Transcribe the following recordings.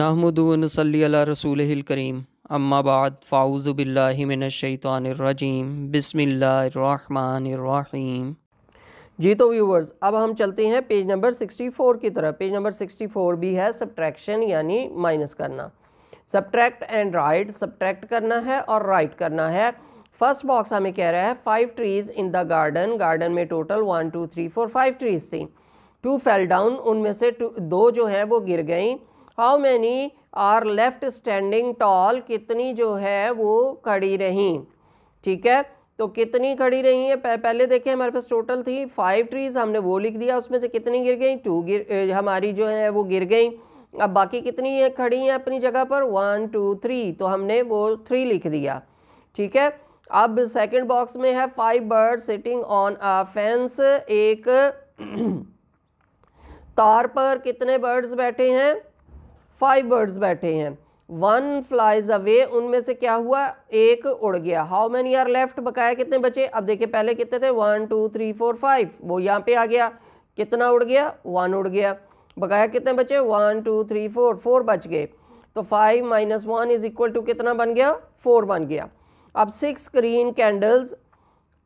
नाहमदनसली रसूल करीम अम्माबाद फ़ाउज़बिल्लिमिनशैतरजीम बसमीम जी तो व्यूवर्स अब हम चलते हैं पेज नंबर 64 की तरफ पेज नंबर 64 भी है सब्ट्रैक्शन यानी माइनस करना सब्ट्रैक्ट एंड राइट सब्ट्रैक्ट करना है और राइट करना है फर्स्ट बॉक्स हमें कह रहा है five trees in the garden garden में total one two three four five trees थी टू फेल डाउन उनमें से दो जो हैं वो गिर गई how many are left standing tall कितनी जो है वो खड़ी रहीं ठीक है तो कितनी खड़ी रही है पहले देखें हमारे पास टोटल थी फाइव ट्रीज़ हमने वो लिख दिया उसमें से कितनी गिर गई टू गिर हमारी जो है वो गिर गई अब बाकी कितनी है खड़ी हैं अपनी जगह पर वन टू थ्री तो हमने वो थ्री लिख दिया ठीक है अब सेकंड बॉक्स में है five bird sitting on a fence एक तार पर कितने बर्ड्स बैठे हैं फाइव बर्ड्स बैठे हैं वन फ्लाइज अवे उनमें से क्या हुआ एक उड़ गया हाउ मैनी आर लेफ्ट बकाया कितने बचे अब देखिए पहले कितने थे one two three four five वो यहाँ पे आ गया कितना उड़ गया वन उड़ गया बकाया कितने बचे one two three four four बच गए तो five minus one is equal to कितना बन गया फोर बन गया अब सिक्स ग्रीन कैंडल्स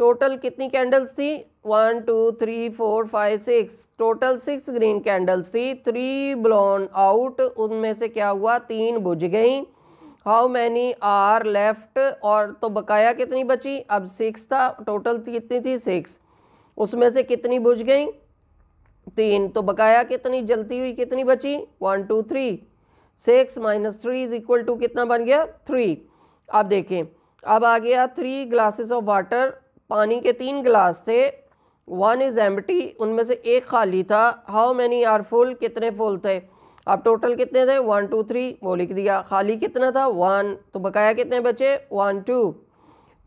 टोटल कितनी कैंडल्स थी one two three four five six total six green candles थी थ्री ब्लॉन आउट उनमें से क्या हुआ तीन बुझ गई हाउ मैनी आर लेफ्ट और तो बकाया कितनी बची अब सिक्स था टोटल कितनी थी सिक्स उसमें से कितनी बुझ गई तीन तो बकाया कितनी जलती हुई कितनी बची one two three six minus three is equal to कितना बन गया थ्री अब देखें अब आ गया थ्री ग्लासेस ऑफ वाटर पानी के तीन गिलास थे वन इज़ एम्प्टी उनमें से एक खाली था हाउ मैनी आर फुल कितने फुल थे अब टोटल कितने थे वन टू थ्री वो लिख दिया खाली कितना था वन तो बकाया कितने बचे वन टू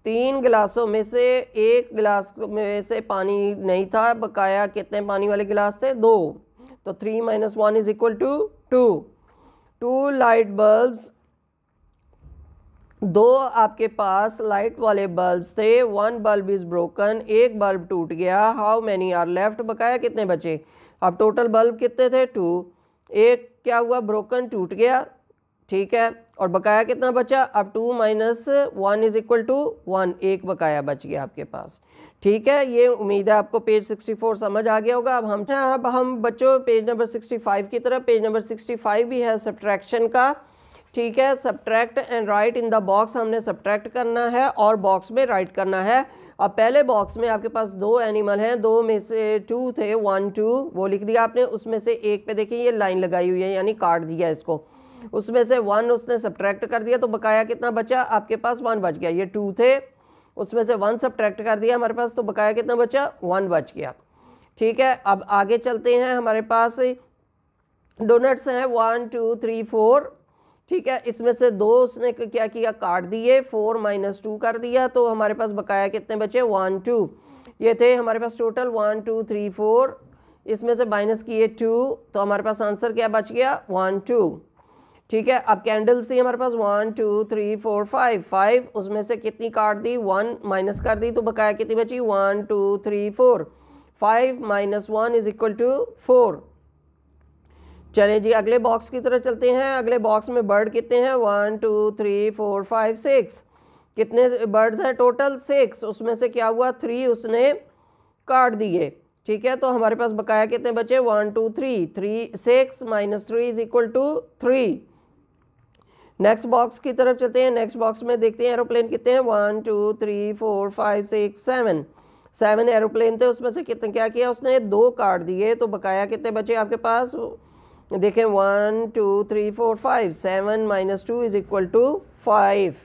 तीन गिलासों में से एक गिलास में से पानी नहीं था बकाया कितने पानी वाले गिलास थे दो तो three minus one is equal to two two light bulbs दो आपके पास लाइट वाले बल्ब थे वन बल्ब इज़ ब्रोकन एक बल्ब टूट गया हाउ मैनी आर लेफ्ट बकाया कितने बचे अब टोटल बल्ब कितने थे टू एक क्या हुआ ब्रोकन टूट गया ठीक है और बकाया कितना बचा अब two minus one is equal to one एक बकाया बच गया आपके पास ठीक है ये उम्मीद है आपको पेज 64 समझ आ गया होगा अब हम अब हम बच्चों पेज नंबर 65 की तरफ पेज नंबर 65 भी है सब्ट्रैक्शन का ठीक है subtract and write in the box हमने सब्ट्रैक्ट करना है और बॉक्स में राइट करना है अब पहले बॉक्स में आपके पास दो एनिमल हैं दो में से टू थे वन टू वो लिख दिया आपने उसमें से एक पे देखिए ये लाइन लगाई हुई है यानी काट दिया इसको उसमें से वन उसने सब्ट्रैक्ट कर दिया तो बकाया कितना बचा आपके पास वन बच गया ये टू थे उसमें से वन सब्ट्रैक्ट कर दिया हमारे पास तो बकाया कितना बचा वन बच गया ठीक है अब आगे चलते हैं हमारे पास डोनट्स हैं वन टू थ्री फोर ठीक है इसमें से दो उसने क्या किया काट दिए फोर माइनस टू कर दिया तो हमारे पास बकाया कितने बचे वन टू ये थे हमारे पास total one two three four इसमें से माइनस किए टू तो हमारे पास आंसर क्या बच गया वन टू ठीक है अब कैंडल्स थी हमारे पास one two three four five five उसमें से कितनी काट दी वन माइनस कर दी तो बकाया कितनी बची one two three four five minus one is equal to four चलें जी अगले बॉक्स की तरफ चलते हैं अगले बॉक्स में बर्ड कितने हैं one two three four five six कितने बर्ड्स हैं टोटल सिक्स उसमें से क्या हुआ थ्री उसने काट दिए ठीक है तो हमारे पास बकाया कितने बचे one two three three six minus three is equal to three next box की तरफ चलते हैं नेक्स्ट बॉक्स में देखते हैं एरोप्लेन कितने हैं one two three four five six seven seven aeroplane थे उसमें से कितने क्या किया उसने दो काट दिए तो बकाया कितने बचे आपके पास देखें one two three four five seven minus two is equal to five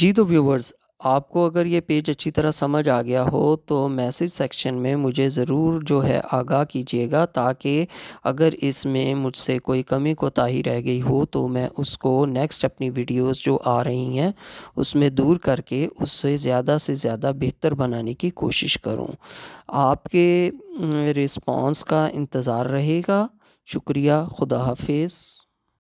जी तो व्यूवर्स आपको अगर ये पेज अच्छी तरह समझ आ गया हो तो मैसेज सेक्शन में मुझे ज़रूर जो है आगाह कीजिएगा ताकि अगर इसमें मुझसे कोई कमी कोताही रह गई हो तो मैं उसको नेक्स्ट अपनी वीडियोस जो आ रही हैं उसमें दूर करके उससे ज़्यादा से ज़्यादा बेहतर बनाने की कोशिश करूं आपके रिस्पांस का इंतज़ार रहेगा शुक्रिया खुदा हाफिज़